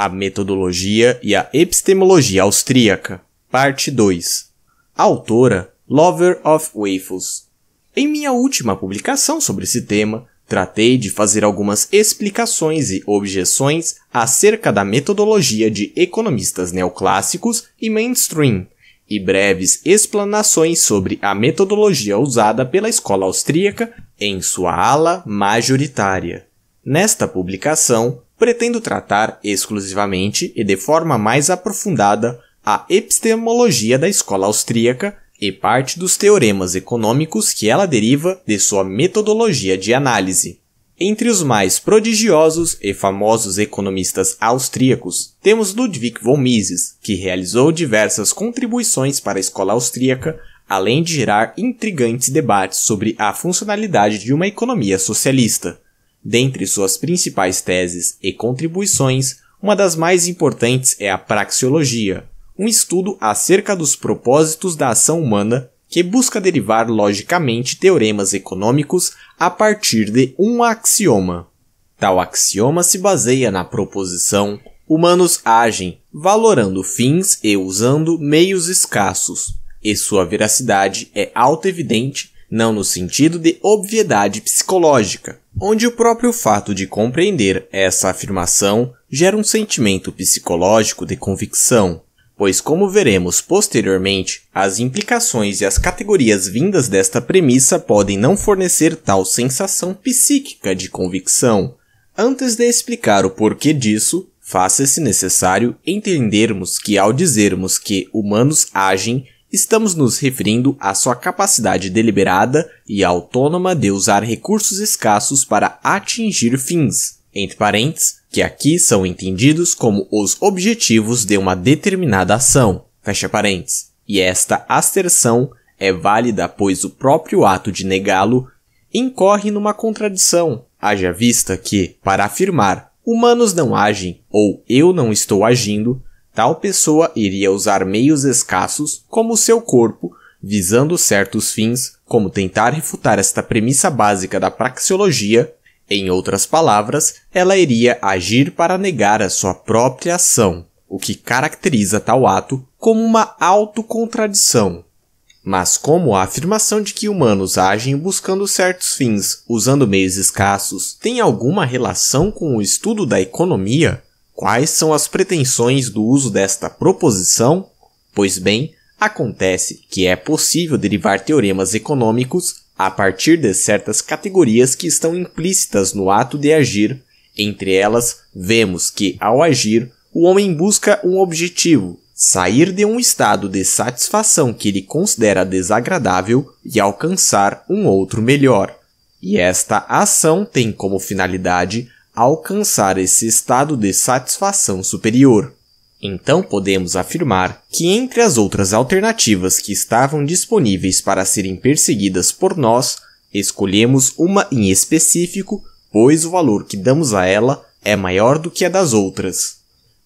A Metodologia e a Epistemologia Austríaca, Parte 2. Autora Lover of Waffles. Em minha última publicação sobre esse tema, tratei de fazer algumas explicações e objeções acerca da metodologia de economistas neoclássicos e mainstream, e breves explanações sobre a metodologia usada pela escola austríaca em sua ala majoritária. Nesta publicação, pretendo tratar exclusivamente e de forma mais aprofundada a epistemologia da escola austríaca e parte dos teoremas econômicos que ela deriva de sua metodologia de análise. Entre os mais prodigiosos e famosos economistas austríacos, temos Ludwig von Mises, que realizou diversas contribuições para a escola austríaca, além de gerar intrigantes debates sobre a funcionalidade de uma economia socialista. Dentre suas principais teses e contribuições, uma das mais importantes é a praxeologia, um estudo acerca dos propósitos da ação humana que busca derivar logicamente teoremas econômicos a partir de um axioma. Tal axioma se baseia na proposição humanos agem valorando fins e usando meios escassos, e sua veracidade é auto-evidente não no sentido de obviedade psicológica, onde o próprio fato de compreender essa afirmação gera um sentimento psicológico de convicção, pois, como veremos posteriormente, as implicações e as categorias vindas desta premissa podem não fornecer tal sensação psíquica de convicção. Antes de explicar o porquê disso, faça-se necessário entendermos que, ao dizermos que humanos agem, Estamos nos referindo à sua capacidade deliberada e autônoma de usar recursos escassos para atingir fins, entre parênteses, que aqui são entendidos como os objetivos de uma determinada ação, fecha parênteses. E esta asserção é válida pois o próprio ato de negá-lo incorre numa contradição, haja vista que, para afirmar humanos não agem ou eu não estou agindo, Tal pessoa iria usar meios escassos, como seu corpo, visando certos fins, como tentar refutar esta premissa básica da praxeologia. Em outras palavras, ela iria agir para negar a sua própria ação, o que caracteriza tal ato como uma autocontradição. Mas como a afirmação de que humanos agem buscando certos fins usando meios escassos tem alguma relação com o estudo da economia, Quais são as pretensões do uso desta proposição? Pois bem, acontece que é possível derivar teoremas econômicos a partir de certas categorias que estão implícitas no ato de agir. Entre elas, vemos que, ao agir, o homem busca um objetivo, sair de um estado de satisfação que ele considera desagradável e alcançar um outro melhor. E esta ação tem como finalidade alcançar esse estado de satisfação superior. Então podemos afirmar que entre as outras alternativas que estavam disponíveis para serem perseguidas por nós, escolhemos uma em específico, pois o valor que damos a ela é maior do que a das outras.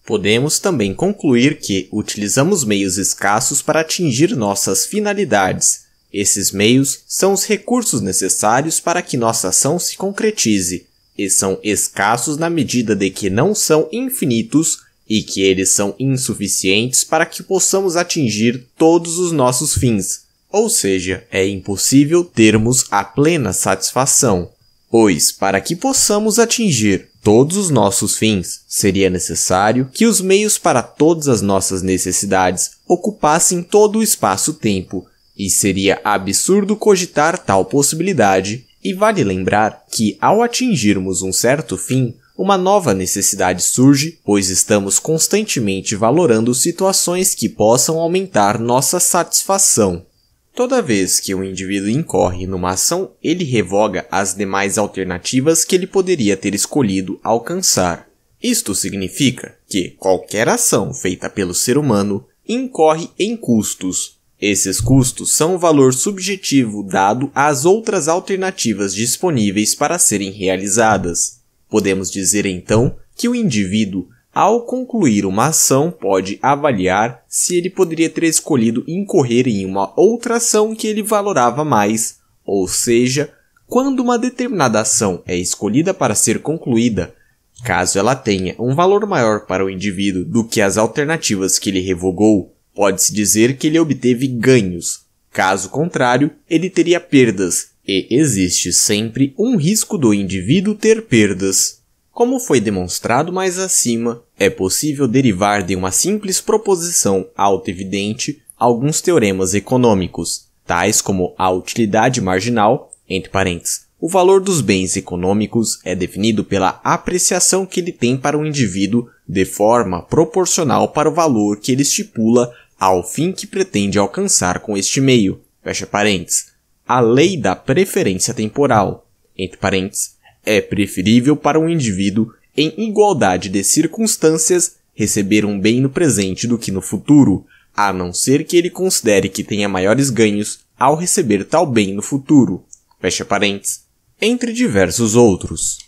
Podemos também concluir que utilizamos meios escassos para atingir nossas finalidades. Esses meios são os recursos necessários para que nossa ação se concretize, e são escassos na medida de que não são infinitos e que eles são insuficientes para que possamos atingir todos os nossos fins, ou seja, é impossível termos a plena satisfação. Pois, para que possamos atingir todos os nossos fins, seria necessário que os meios para todas as nossas necessidades ocupassem todo o espaço-tempo, e seria absurdo cogitar tal possibilidade e vale lembrar que, ao atingirmos um certo fim, uma nova necessidade surge, pois estamos constantemente valorando situações que possam aumentar nossa satisfação. Toda vez que o indivíduo incorre numa ação, ele revoga as demais alternativas que ele poderia ter escolhido alcançar. Isto significa que qualquer ação feita pelo ser humano incorre em custos, esses custos são o valor subjetivo dado às outras alternativas disponíveis para serem realizadas. Podemos dizer então que o indivíduo, ao concluir uma ação, pode avaliar se ele poderia ter escolhido incorrer em uma outra ação que ele valorava mais, ou seja, quando uma determinada ação é escolhida para ser concluída, caso ela tenha um valor maior para o indivíduo do que as alternativas que ele revogou, Pode-se dizer que ele obteve ganhos, caso contrário, ele teria perdas, e existe sempre um risco do indivíduo ter perdas. Como foi demonstrado mais acima, é possível derivar de uma simples proposição autoevidente alguns teoremas econômicos, tais como a utilidade marginal, entre parênteses, o valor dos bens econômicos é definido pela apreciação que ele tem para o indivíduo de forma proporcional para o valor que ele estipula ao fim que pretende alcançar com este meio. Fecha parênteses. A lei da preferência temporal. Entre parênteses, é preferível para um indivíduo, em igualdade de circunstâncias, receber um bem no presente do que no futuro, a não ser que ele considere que tenha maiores ganhos ao receber tal bem no futuro. Fecha parênteses. Entre diversos outros.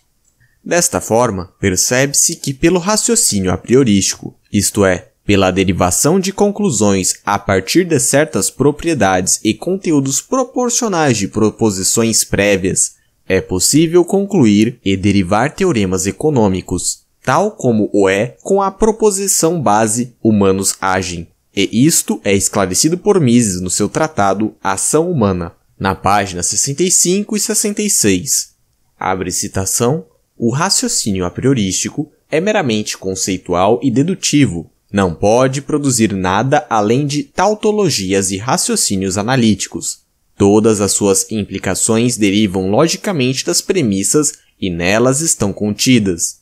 Desta forma, percebe-se que pelo raciocínio apriorístico, isto é, pela derivação de conclusões a partir de certas propriedades e conteúdos proporcionais de proposições prévias, é possível concluir e derivar teoremas econômicos, tal como o é com a proposição base humanos agem. E isto é esclarecido por Mises no seu tratado Ação Humana, na página 65 e 66. Abre citação: O raciocínio apriorístico é meramente conceitual e dedutivo, não pode produzir nada além de tautologias e raciocínios analíticos. Todas as suas implicações derivam logicamente das premissas e nelas estão contidas.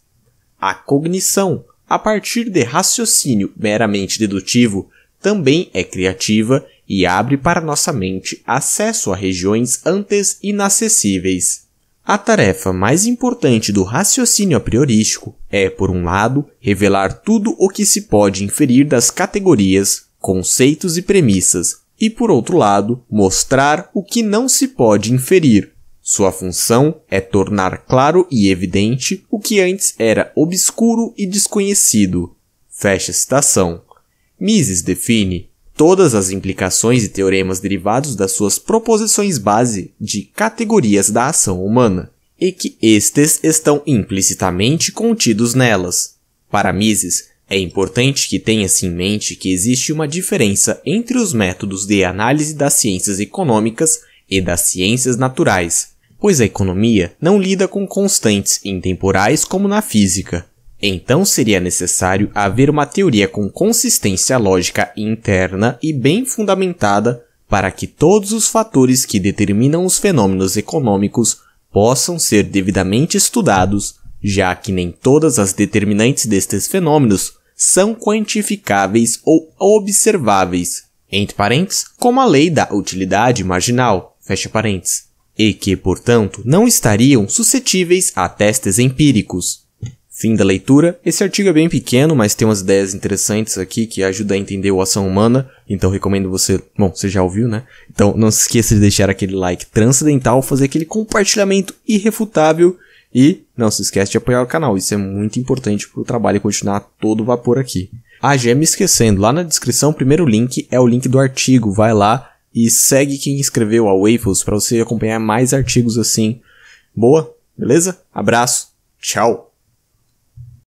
A cognição, a partir de raciocínio meramente dedutivo, também é criativa e abre para nossa mente acesso a regiões antes inacessíveis. A tarefa mais importante do raciocínio apriorístico é, por um lado, revelar tudo o que se pode inferir das categorias, conceitos e premissas, e, por outro lado, mostrar o que não se pode inferir. Sua função é tornar claro e evidente o que antes era obscuro e desconhecido. Fecha citação. Mises define todas as implicações e teoremas derivados das suas proposições base de categorias da ação humana, e que estes estão implicitamente contidos nelas. Para Mises, é importante que tenha-se em mente que existe uma diferença entre os métodos de análise das ciências econômicas e das ciências naturais, pois a economia não lida com constantes intemporais como na física, então seria necessário haver uma teoria com consistência lógica interna e bem fundamentada para que todos os fatores que determinam os fenômenos econômicos possam ser devidamente estudados, já que nem todas as determinantes destes fenômenos são quantificáveis ou observáveis, entre parênteses, como a lei da utilidade marginal, fecha parênteses, e que, portanto, não estariam suscetíveis a testes empíricos. Fim da leitura. Esse artigo é bem pequeno, mas tem umas ideias interessantes aqui que ajudam a entender o ação humana, então recomendo você. Bom, você já ouviu, né? Então não se esqueça de deixar aquele like transcendental, fazer aquele compartilhamento irrefutável e não se esquece de apoiar o canal, isso é muito importante para o trabalho continuar todo vapor aqui. Ah, já me esquecendo, lá na descrição o primeiro link é o link do artigo, vai lá e segue quem escreveu a Waffles para você acompanhar mais artigos assim. Boa? Beleza? Abraço, tchau!